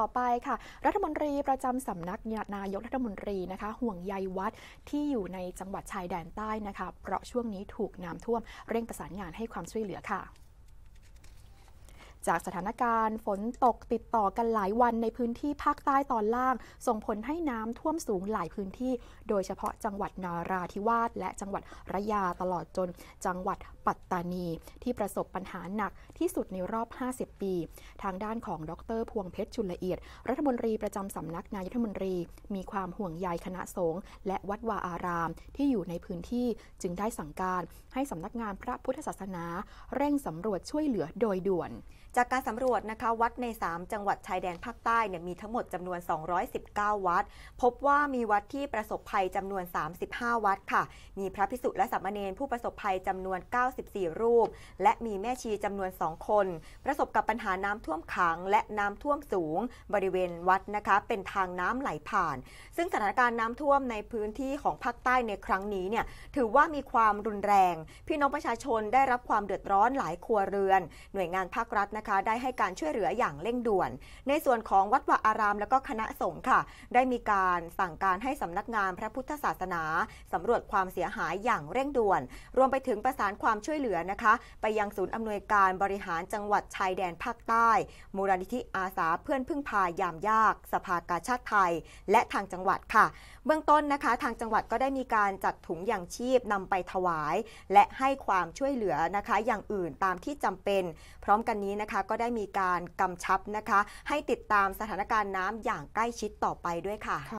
ต่อไปค่ะ รัฐมนตรีประจำสำนัก นายกรัฐมนตรีนะคะ ห่วงใยวัดที่อยู่ในจังหวัดชายแดนใต้นะคะเพราะช่วงนี้ถูกน้ำท่วมเร่งประสานงานให้ความช่วยเหลือค่ะจากสถานการณ์ฝนตกติดต่อกันหลายวันในพื้นที่ภาคใต้ตอนล่าง ส่งผลให้น้ำท่วมสูงหลายพื้นที่โดยเฉพาะจังหวัดนาราธิวาสและจังหวัดระยาตลอดจนจังหวัดปัตตานี ที่ประสบปัญหาหนักที่สุดในรอบ 50 ปี ทางด้านของดร พวงเพชรชุลละเอียด รัฐมนตรีประจำสำนักนายรัฐมนตรี มีความห่วงใยคณะสงฆ์และวัดวาอารามที่อยู่ในพื้นที่จึงได้สั่งการ ให้สำนักงานพระพุทธศาสนา เร่งสำรวจช่วยเหลือโดยด่วนจากการสำรวจนะคะวัดใน 3 จังหวัดชายแดนภาคใต้เนี่ยมีทั้งหมดจำนวน 219 วัดพบว่ามีวัดที่ประสบภัยจำนวน 35 วัดค่ะมีพระพิสุและสามเณรผู้ประสบภัยจำนวน 94 รูป และมีแม่ชีจำนวน 2 คน ประสบกับปัญหาน้ำท่วมขัง และน้ำท่วมสูง บริเวณวัดนะคะเป็นทางน้ำไหลผ่าน ซึ่งสถานการณ์น้ำท่วมในพื้นที่ของภาคใต้ในครั้งนี้เนี่ยถือว่ามีความรุนแรงพี่น้องประชาชนได้รับความเดือดร้อนหลายครัวเรือน หน่วยงานภาครัฐนะคะได้ให้การช่วยเหลืออย่างเร่งด่วน ในส่วนของวัดวาอารามและก็คณะสงฆ์ค่ะ ได้มีการสั่งการให้สำนักงานพระพุทธศาสนาสำรวจความเสียหายอย่างเร่งด่วน รวมไปถึงประสานความช่วยเหลือนะคะ ไปยังศูนย์อำนวยการบริหารจังหวัดชายแดนภาคใต้ มูลนิธิอาสาเพื่อนพึ่งพา ยามยาก สภากาชาติไทย และทางจังหวัดค่ะ เบื้องต้นนะคะ ทางจังหวัดก็ได้มีการจัดถุงอย่างชีพนำไปถวาย และให้ความช่วยเหลือนะคะ อย่างอื่นตามที่จำเป็น พร้อมกันนี้นะคะคะก็ได้มีการกำชับนะคะ ให้ติดตามสถานการณ์น้ำอย่างใกล้ชิดต่อไปด้วยค่ะ